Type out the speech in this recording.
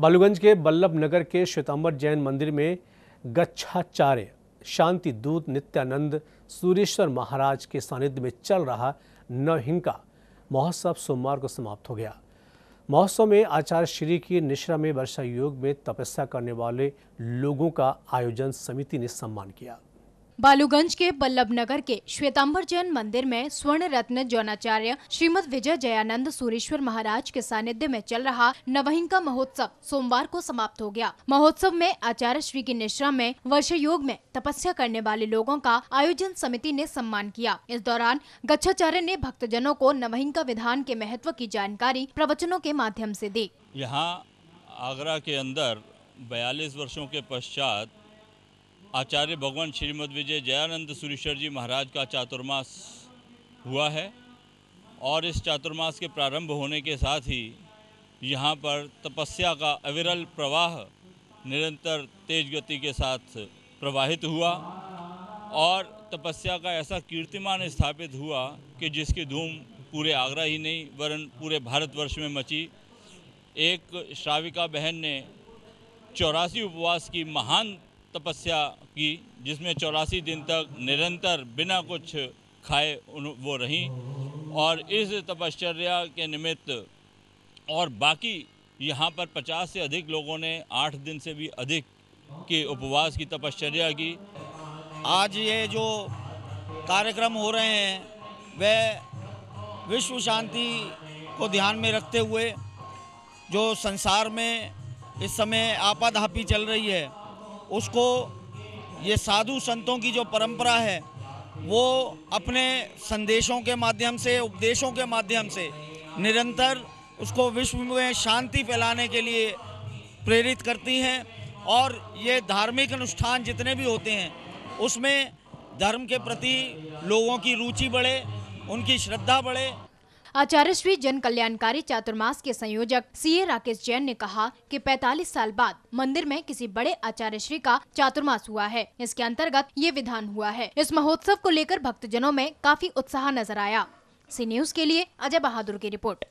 बालूगंज के बल्लभ नगर के श्वेतांबर जैन मंदिर में गच्छाचार्य शांति दूत नित्यानंद सूर्येश्वर महाराज के सानिध्य में चल रहा नवहिंका महोत्सव सोमवार को समाप्त हो गया महोत्सव में आचार्य श्री की निश्रा में वर्षा योग में तपस्या करने वाले लोगों का आयोजन समिति ने सम्मान किया बालूगंज के बल्लभ नगर के श्वेतांबर जैन मंदिर में स्वर्ण रत्न जौनाचार्य श्रीमद विजय जयानंद सूरेश्वर महाराज के सानिध्य में चल रहा नवहिंका महोत्सव सोमवार को समाप्त हो गया महोत्सव में आचार्य श्री की निश्रा में वर्ष योग में तपस्या करने वाले लोगों का आयोजन समिति ने सम्मान किया इस दौरान गच्छाचार्य ने भक्तजनों को नवहिंका विधान के महत्व की जानकारी प्रवचनों के माध्यम ऐसी दी यहाँ आगरा के अंदर बयालीस वर्षो के पश्चात आचार्य भगवान श्रीमद विजय जयानंद सुरेश्वर जी महाराज का चातुर्मास हुआ है और इस चातुर्मास के प्रारंभ होने के साथ ही यहाँ पर तपस्या का अविरल प्रवाह निरंतर तेज गति के साथ प्रवाहित हुआ और तपस्या का ऐसा कीर्तिमान स्थापित हुआ कि जिसकी धूम पूरे आगरा ही नहीं वरन पूरे भारतवर्ष में मची एक श्राविका बहन ने चौरासी उपवास की महान तपस्या की जिसमें चौरासी दिन तक निरंतर बिना कुछ खाए उन वो रहीं और इस तपश्चर्या के निमित्त और बाकी यहाँ पर 50 से अधिक लोगों ने आठ दिन से भी अधिक के उपवास की तपश्चर्या की आज ये जो कार्यक्रम हो रहे हैं वह विश्व शांति को ध्यान में रखते हुए जो संसार में इस समय आपाधापी चल रही है उसको ये साधु संतों की जो परंपरा है वो अपने संदेशों के माध्यम से उपदेशों के माध्यम से निरंतर उसको विश्व में शांति फैलाने के लिए प्रेरित करती हैं और ये धार्मिक अनुष्ठान जितने भी होते हैं उसमें धर्म के प्रति लोगों की रुचि बढ़े उनकी श्रद्धा बढ़े आचार्य श्री जन कल्याणकारी चातुर्मास के संयोजक सीए राकेश जैन ने कहा कि 45 साल बाद मंदिर में किसी बड़े आचार्य श्री का चातुर्मास हुआ है इसके अंतर्गत ये विधान हुआ है इस महोत्सव को लेकर भक्तजनों में काफी उत्साह नजर आया सी न्यूज के लिए अजय बहादुर की रिपोर्ट